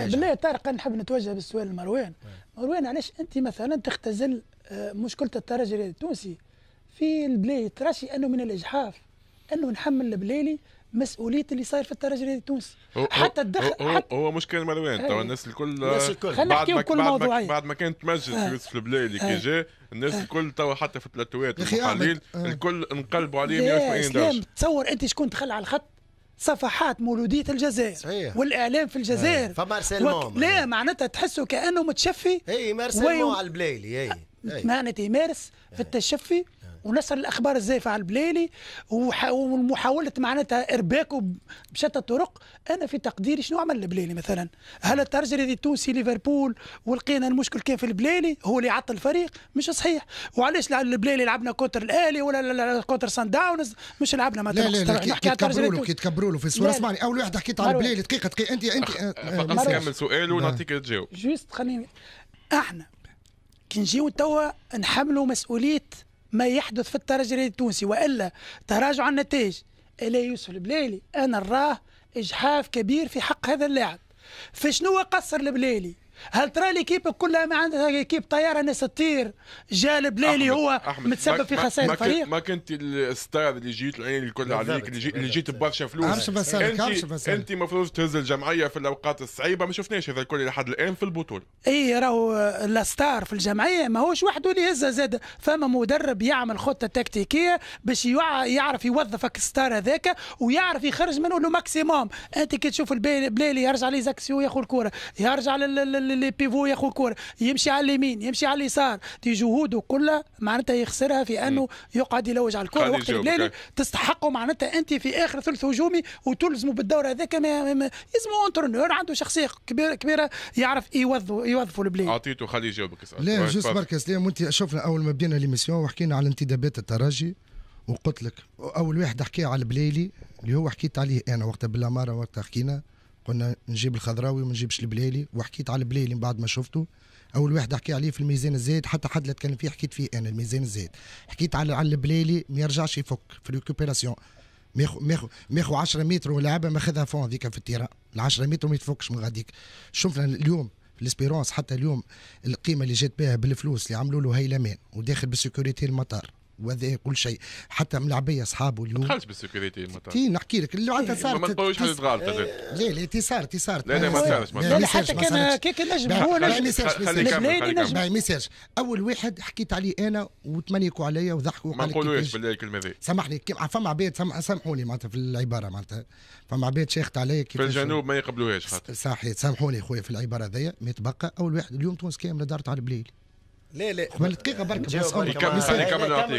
بالله طارق نحب نتوجه بالسؤال لمروان إيه. مروان علاش انت مثلا تختزل آه، مشكله الترجي التونسي في البلاي تراشي انه من الاجحاف انه نحمل البلايلي مسؤوليه اللي صاير في الترجي التونسي حتى الدخل هو, حتى هو مشكل مروان توا إيه. الناس الكل الناس الكل خلينا نحكيو كل موضوعيه بعد ما كانت تمجد يوسف إيه. البلايلي كي جا الناس الكل توا حتى في بلاتوات والمحاليل الكل انقلبوا عليه 180 درجه تصور انت شكون دخل على الخط صفحات مولوديه الجزائر صحيح. والاعلام في الجزائر فمارسيلمون وك... لا معناتها تحسه كانه متشفي اي مارسيلمون وي... على البلايلي اي معناتها يمارس في التشفي ونشر الاخبار الزائفه على البلالي ومحاوله معناتها ارباكه بشتى الطرق انا في تقديري شنو عمل البلالي مثلا هل الترجل التونسي ليفربول ولقينا المشكل كان في البلالي هو اللي عطل الفريق مش صحيح وعلاش البلالي لعبنا كوتر الاهلي ولا كوتر سان داونز مش لعبنا ما لا لا لا تكبروا له كي تكبروا له في الصوره اسمعني اول واحد حكيت على البلالي دقيقه دقيقه انت انت فقط كمل آه، سؤال ونعطيك نعم. تجاوب جوست خليني احنا كي نجيو توا نحملوا مسؤوليه ما يحدث في الترجي التونسي والا تراجع النتائج الا يوسف البلالي انا نراه اجحاف كبير في حق هذا اللاعب فشنو قصر البلالي هل ترى ليكيب كلها ما عندها ليكيب طياره ناس تطير جالب ليلي هو أحمد متسبب في خسائر الفريق ما كنت الاستاذ اللي جيت العين الكل عليك اللي, جيت, اللي جيت ببرشا فلوس انت انت المفروض تهز الجمعيه في الاوقات الصعيبه ما شفناش هذا الكل لحد الان في البطوله اي راهو الاستار في الجمعيه ما هوش وحده اللي يهزها زاد فما مدرب يعمل خطه تكتيكيه باش يعرف يوظفك الستار هذاك ويعرف يخرج منه لو ماكسيموم انت كي تشوف البليلي يرجع لي زاكسيو ياخذ الكوره يرجع لل لي بيفو ياخذ كره يمشي على اليمين يمشي على اليسار دي جهوده كلها معناتها يخسرها في انه يقعد يلوج على الكره وقت الليلي تستحقه معناتها انت في اخر ثلث هجومي وتلزمه بالدور هذاك يلزمه انترنور عنده شخصيه كبيره كبيره يعرف يوظفوا يوظفوا البلاي اعطيته خلي يجاوبك لا طيب، جوست برك سلام وانت شفنا اول ما بدينا ليميسيون وحكينا على انتدابات الترجي وقلت لك اول واحد حكى على البلايلي اللي هو حكيت عليه انا وقتها بالاماره وقتها حكينا قلنا نجيب الخضراوي وما نجيبش البلالي وحكيت على البلالي من بعد ما شفته اول واحد حكي عليه في الميزان الزايد حتى حد اللي كان فيه حكيت فيه انا الميزان الزايد حكيت على على البلالي ما يرجعش يفك في الريكوبيراسيون ميخو ميخو ميخو 10 متر ولعبه ماخذها فون هذيك في التيران ال 10 متر ما يتفكش من غاديك شفنا اليوم الاسبيرونس حتى اليوم القيمه اللي جات بها بالفلوس اللي عملوا له هيلمان وداخل بسيكوريتي المطار وهذا كل شيء حتى ملعبي اصحابه اليوم دخلت بالسيكوريتي تي نحكي لك اللي عندها إيه، صارت ما تطوش حاجه غلطه لا لا تي صارت تي صارت لا لا ما صارش ما صارش حتى كان كيك نجم هو نجم ما يمساش اول واحد حكيت عليه انا وتمنيكوا عليا وضحكوا ما نقولوش بالله الكلمه هذه سامحني فما عباد سامحوني معناتها في العباره معناتها فما عباد شيخت عليا كيف في الجنوب ما يقبلوهاش خاطر صحيح سامحوني خويا في العباره هذيا ما تبقى اول واحد اليوم تونس كامله دارت على البليل لا لا من دقيقه برك بس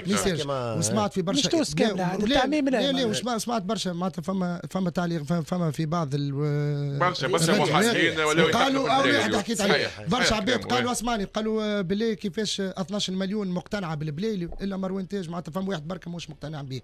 نسيرش وسمعت في برشا مش تونس كامله لا لا وسمعت برشا معناتها فما فما تعليق فما في بعض برشا برشا محاسبين قالوا اول واحد حكيت عليه برشا عباد قالوا اسمعني قالوا آه، بالله كيفاش 12 مليون مقتنعه بالبلاي الا مروان تاج معناتها فما واحد برك مش مقتنع به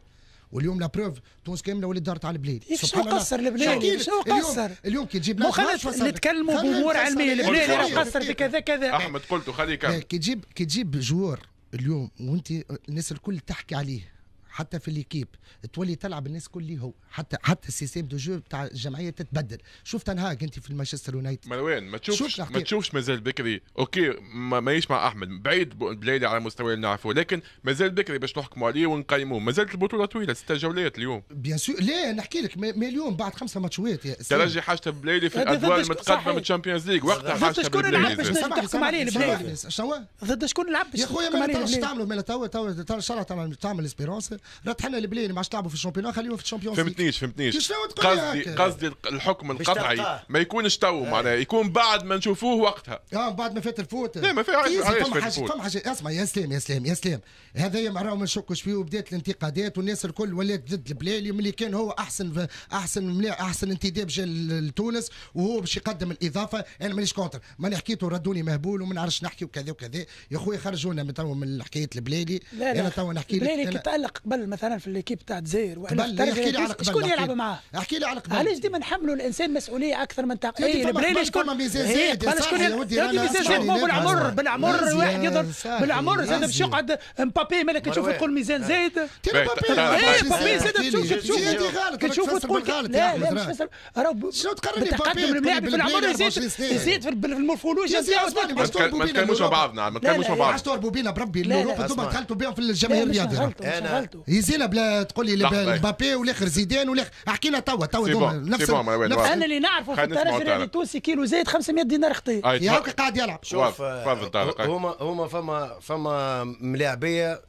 واليوم لا بروف تونس كامله ولات دارت على البلاد إيه، شنو قصر البلاد شو قصر اليوم كي تجيب مخلص نتكلموا بامور علميه البلاد راه قصر بكذا كذا احمد قلت خليك كي تجيب كي تجيب جوار اليوم وانت الناس الكل تحكي عليه حتى في ليكيب تولي تلعب الناس كل اللي هو حتى حتى السيستم دو جو بتاع الجمعيه تتبدل شوف تنهاك انت في مانشستر يونايتد مروان ما تشوفش ما تشوفش مازال بكري اوكي ما ماهيش مع احمد بعيد بليلي على مستوى اللي نعرفه لكن مازال بكري باش نحكموا عليه ونقيموه مازالت البطوله طويله ست جولات اليوم بيان سور لا نحكي لك ما اليوم بعد خمسه ماتشات ترجي حاجته بليلي في الادوار المتقدمه من الشامبيونز ليج وقتها حاجته شكون لعب باش تحكم عليه بليلي شنو ضد شكون لعب يا خويا ما تعملوا تو تو الله تعمل اسبيرونس راه حل البلين ما عادش تلعبوا في الشامبيون آه، خليهم في الشامبيون فهمتنيش فهمتنيش قصدي قصدي الحكم القطعي ما يكونش تو آه. معناها يكون بعد ما نشوفوه وقتها اه بعد ما فات الفوت لا ما فيها علاش فات فما حاجه اسمع يا سلام يا سلام يا سلام هذايا ما راهو ما نشكوش فيه وبدات الانتقادات والناس الكل ولات ضد البلالي ملي كان هو احسن احسن احسن انتداب جا لتونس وهو باش يقدم الاضافه انا مانيش كونتر ماني حكيته ردوني مهبول وما نعرفش نحكي وكذا وكذا يا خويا خرجونا من تو من حكايه البلالي انا تو نحكي لك لا كي تعلق قبل مثلا في الليكيب تاع الجزائر والا احكي لي على قبل شكون يلعب معاه؟ احكي لي على قبل علاش ديما نحملوا الانسان مسؤوليه اكثر من تعقيد اي البلاد شكون ميزازات قبل شكون ميزازات بالعمر بالعمر واحد يضرب بالعمر زاد باش يقعد مبابي مالك تشوف تقول ميزان زايد مبابي زاد تشوف تشوف تشوف تقول لا لا مش فسر راهو شنو تقرر لي تقدم الملاعب في العمر يزيد يزيد في المورفولوجيا نتاعو ما تكلموش مع بعضنا ما تكلموش مع بعض باش تهربوا بينا بربي اللي دخلتوا بهم في الجماهير الرياضيه انا يزيلا بلا تقول لي مبابي والاخر زيدان والاخر احكي لنا توا توا نفس انا اللي نعرفه في الطرف التونسي كيلو زايد 500 دينار خطيه ياك قاعد يلعب شوف هما هما فما فما ملاعبيه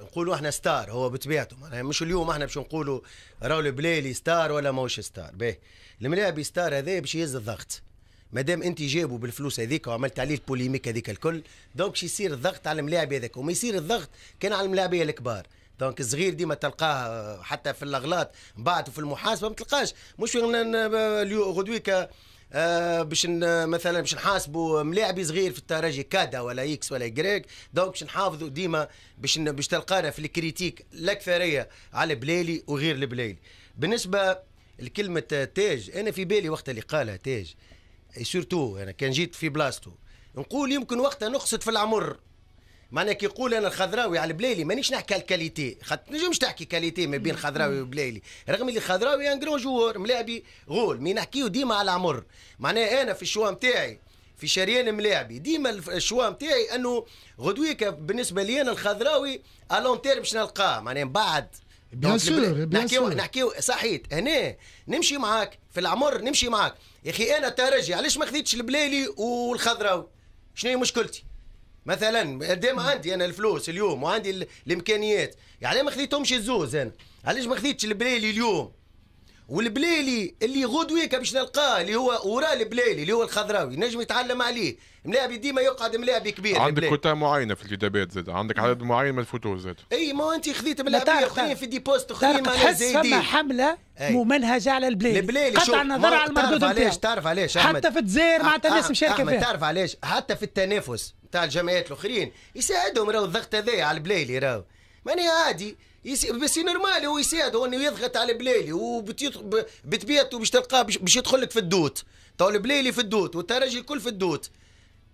نقولوا احنا ستار هو بطبيعته يعني مش اليوم احنا باش نقولوا راهو البلايلي ستار ولا ماهوش ستار باهي الملاعب ستار هذا باش يهز الضغط ما دام انت جايبه بالفلوس هذيك وعملت عليه البوليميك هذيك الكل دونك يصير الضغط على الملاعب هذاك وما يصير الضغط كان على الملاعبيه الكبار دونك الصغير ديما تلقاه حتى في الاغلاط بعد وفي المحاسبه ما تلقاش مش غدويك آه باش مثلا باش نحاسبوا ملاعبي صغير في الترجي كادا ولا اكس ولا جريك دونك باش نحافظوا ديما باش باش تلقانا في الكريتيك الاكثريه على بلايلي وغير البلايلي. بالنسبه لكلمه تاج انا في بالي وقت اللي قالها تاج سورتو انا كان جيت في بلاصتو نقول يمكن وقتها نقصد في العمر معناها كي يقول انا الخضراوي على البلايلي مانيش نحكي على الكاليتي خاطر تنجمش تحكي كاليتي ما بين خضراوي وبلايلي رغم اللي خضراوي ان جرون جوار ملاعبي غول مي نحكيو ديما على العمر معناها انا في الشوا نتاعي في شريان ملاعبي ديما الشوا نتاعي انه غدويك بالنسبه لي انا الخضراوي الون تير باش نلقاه معناها بعد بيان سور نحكيو نحكيو صحيت هنا نمشي معاك في العمر نمشي معاك يا اخي انا ترجي علاش ما خذيتش البلايلي والخضراوي شنو هي مشكلتي مثلا قد إيه عندي انا الفلوس اليوم وعندي الامكانيات يعني ما خذيتهمش الزوز انا علاش ما خذيتش البلايلي اليوم والبلايلي اللي غدويك باش نلقاه اللي هو وراه البلايلي اللي هو الخضراوي نجم يتعلم عليه ملاعبي ديما يقعد ملاعبي كبير عندك كوتا معينه في الكتابات زاد عندك عدد معين من الفوتو زاد اي ما انت خذيت ملاعبي اخرين في دي بوست اخرين تحس فما حمله أي. ممنهجه على البلايلي البلالي قطع النظر على المردود تعرف علاش تعرف علاش حتى في الجزائر معناتها الناس مشاركه فيها تعرف علاش حتى في التنافس تاع الجمعيات الاخرين يساعدهم راهو الضغط هذا على البلايلي راهو ماني عادي يسي... بس نورمال هو يساعد هو انه يضغط على البلايلي وبتبيته باش تلقاه باش يدخل لك في الدوت تو البلايلي في الدوت والترجي الكل في الدوت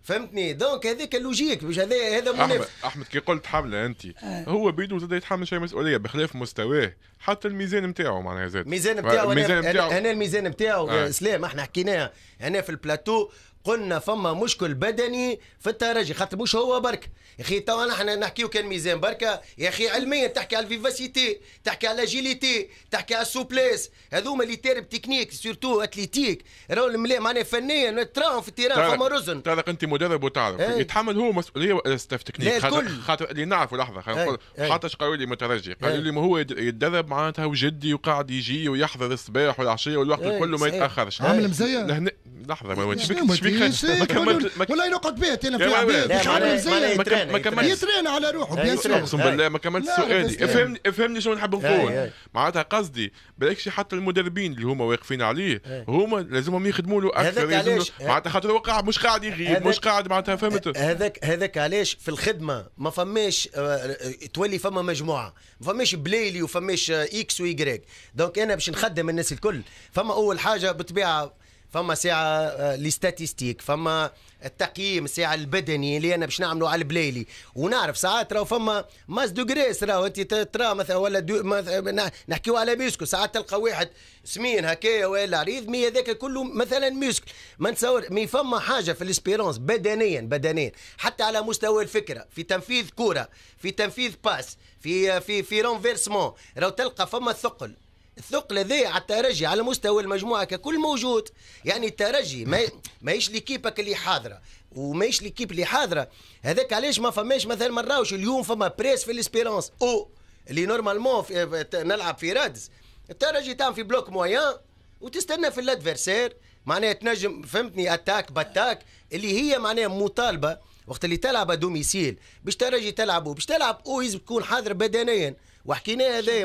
فهمتني دونك هذاك اللوجيك مش هذا هذا احمد احمد كي قلت حمله انت آه. هو بيدو زاد يتحمل شويه مسؤوليه بخلاف مستواه حتى الميزان نتاعو معناها زاد الميزان نتاعو الميزان نتاعو هنا الميزان نتاعو اسلام آه. سلام احنا حكيناها هنا في البلاتو قلنا فما مشكل بدني في الترجي خاطر مش هو برك يا اخي توا نحن نحكيو كان ميزان بركه يا اخي علميا تحكي على الفيفاسيتي تحكي على لاجيليتي تحكي على السوبليس هذوما اللي تارب تكنيك سورتو اتليتيك راهو الملاء معناها فنيا تراهم في التيران فما رزن تعرف انت مدرب وتعرف ايه؟ يتحمل هو مسؤوليه ستاف تكنيك خاطر اللي نعرفوا لحظه خاطر ايه؟, إيه. قالوا لي مترجي قالوا إيه. لي ما هو يتدرب معناتها وجدي وقاعد يجي ويحضر الصباح والعشيه والوقت ايه؟ كله ما يتاخرش عامل مزيان لحظه ما انت بك ما كملت والله نقعد بيه انا يعني في ما كملت يعني. يترين على روحه إيه، بيان سور اقسم بالله ما كملت سؤالي افهمني افهمني شنو نحب إيه، نقول إيه. معناتها قصدي بالعكس حتى المدربين اللي هما واقفين عليه هما لازمهم يخدموا له اكثر معناتها خاطر هو قاعد مش قاعد يغيب مش قاعد معناتها فهمت هذاك هذاك علاش في الخدمه ما فماش آه، آه، تولي فما مجموعه ما فماش بليلي وفماش اكس آه، ويجريك دونك انا باش نخدم الناس الكل فما اول حاجه بالطبيعه فما ساعه آه، لي ستاتيستيك فما التقييم ساعه البدني اللي انا باش نعمله على البلايلي ونعرف ساعات راهو فما ماس دو جريس راهو انت ترى مثلا ولا دو نحكيو على ميسكو ساعات تلقى واحد سمين هكايا ولا عريض مي هذاك كله مثلا ميسكل ما نتصور مي فما حاجه في الاسبيرونس بدنيا بدنيا حتى على مستوى الفكره في تنفيذ كوره في تنفيذ باس في آه، في في رونفيرسمون راهو تلقى فما ثقل الثقل ذي على الترجي على مستوى المجموعه ككل موجود يعني الترجي ما ماهيش ليكيبك اللي حاضره وماهيش ليكيب اللي حاضره هذاك علاش ما فماش مثلا ما نراوش اليوم فما بريس في ليسبيرونس او اللي نورمالمون نلعب في رادز الترجي تعمل في بلوك مويان وتستنى في الادفيرسير معناها تنجم فهمتني اتاك باتاك اللي هي معناها مطالبه وقت اللي تلعب دوميسيل باش ترجي تلعبوا باش تلعب او يكون تكون حاضر بدنيا وحكينا هذا